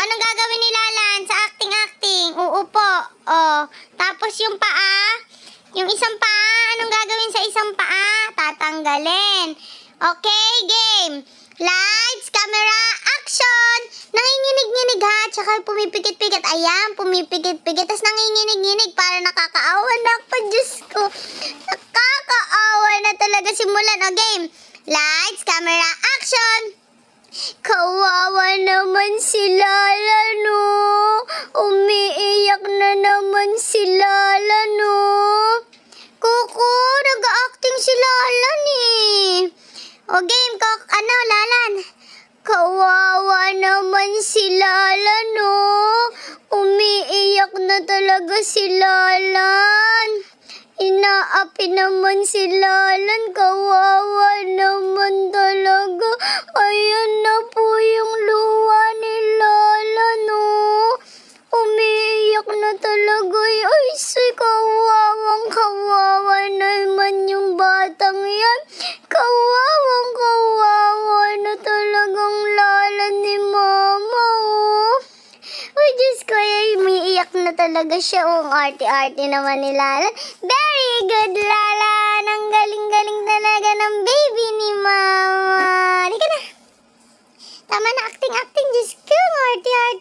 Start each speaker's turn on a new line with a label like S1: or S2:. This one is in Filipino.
S1: Oh, anong gagawin ni Lalan sa acting-acting? Uupo. Oh. Tapos yung paa, yung isang paa, anong gagawin sa isang paa? Tatanggalin. Okay, game. Lights, camera, action! Nanginginig-nginig ha, tsaka pumipikit-pikit. Ayan, pumipikit-pikit. Tapos nanginginig-nginig para nakakaawa na ako. Diyos ko. Nakakaawa na talaga simulan. O, oh, game. Lights, camera, action! Kawawa naman sila. O game ko, ano, Lalan? Kawawa naman si Lalan, no? Umiiyak na talaga si Lalan. Inaapi naman si Lalan, kawawa naman. na talaga siya. Oh, ang arte naman ni Lala. Very good, Lala! Nang galing-galing talaga ng baby ni Mama. Halika na. Tama na acting-acting. Diyos ko, ang arte